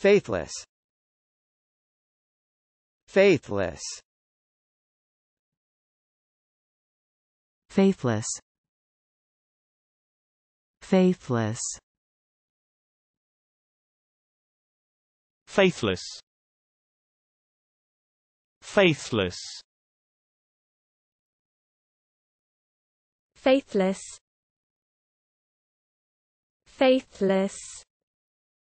Faithless Faithless Faithless Faithless Faithless Faithless Faithless Faithless